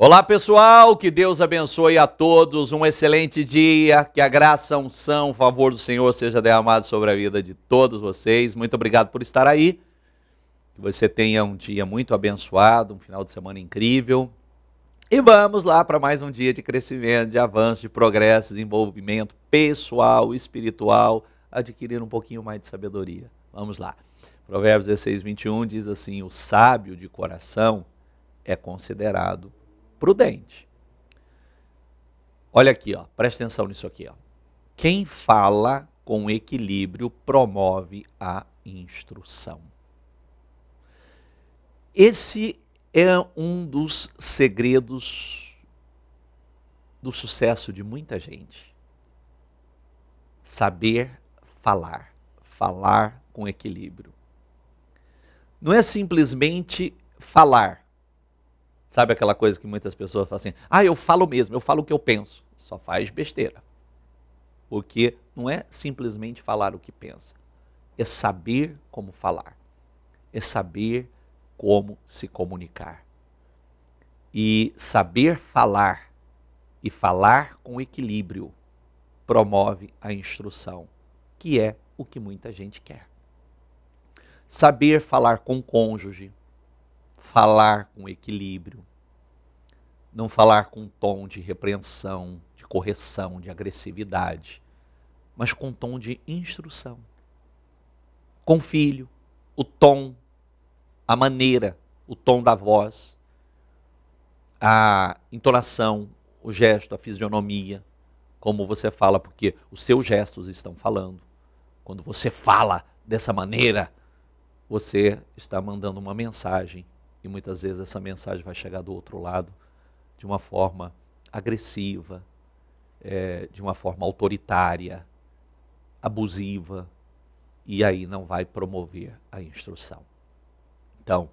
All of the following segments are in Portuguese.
Olá pessoal, que Deus abençoe a todos, um excelente dia, que a graça, unção, o favor do Senhor seja derramado sobre a vida de todos vocês. Muito obrigado por estar aí, que você tenha um dia muito abençoado, um final de semana incrível. E vamos lá para mais um dia de crescimento, de avanço, de progresso, desenvolvimento pessoal, espiritual, adquirir um pouquinho mais de sabedoria. Vamos lá. Provérbios 16, 21 diz assim: O sábio de coração é considerado prudente. Olha aqui, ó, presta atenção nisso aqui. Ó. Quem fala com equilíbrio promove a instrução. Esse é um dos segredos do sucesso de muita gente. Saber falar, falar com equilíbrio. Não é simplesmente falar, Sabe aquela coisa que muitas pessoas falam assim: ah, eu falo mesmo, eu falo o que eu penso. Só faz besteira. Porque não é simplesmente falar o que pensa, é saber como falar, é saber como se comunicar. E saber falar e falar com equilíbrio promove a instrução, que é o que muita gente quer. Saber falar com o cônjuge, falar com equilíbrio, não falar com tom de repreensão, de correção, de agressividade, mas com tom de instrução. Com o filho, o tom, a maneira, o tom da voz, a entonação, o gesto, a fisionomia, como você fala, porque os seus gestos estão falando. Quando você fala dessa maneira, você está mandando uma mensagem e muitas vezes essa mensagem vai chegar do outro lado de uma forma agressiva, é, de uma forma autoritária, abusiva, e aí não vai promover a instrução. Então,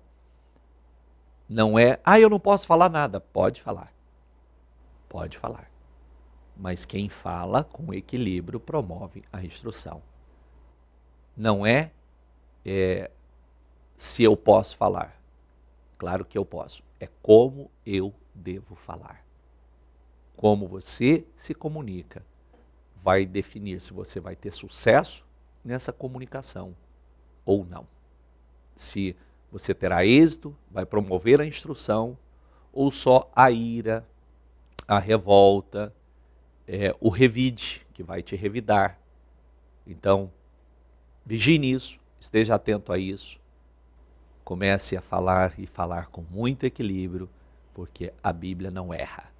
não é, ah, eu não posso falar nada. Pode falar. Pode falar. Mas quem fala com equilíbrio promove a instrução. Não é, é se eu posso falar. Claro que eu posso. É como eu devo falar. Como você se comunica vai definir se você vai ter sucesso nessa comunicação ou não. Se você terá êxito, vai promover a instrução ou só a ira, a revolta, é, o revide, que vai te revidar. Então, vigie nisso, esteja atento a isso Comece a falar e falar com muito equilíbrio, porque a Bíblia não erra.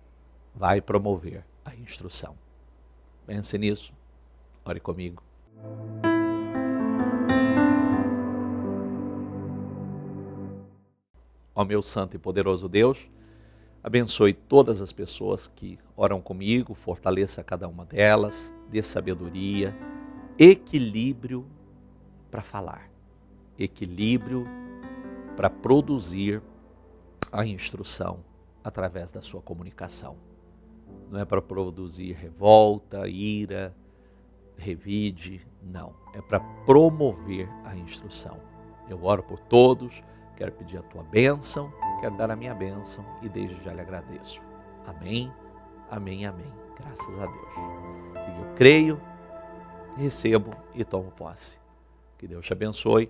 Vai promover a instrução. Pense nisso. Ore comigo. Ó meu santo e poderoso Deus, abençoe todas as pessoas que oram comigo, fortaleça cada uma delas, dê sabedoria, equilíbrio para falar, equilíbrio para produzir a instrução através da sua comunicação. Não é para produzir revolta, ira, revide, não. É para promover a instrução. Eu oro por todos, quero pedir a tua bênção, quero dar a minha bênção e desde já lhe agradeço. Amém, amém, amém. Graças a Deus. Eu creio, recebo e tomo posse. Que Deus te abençoe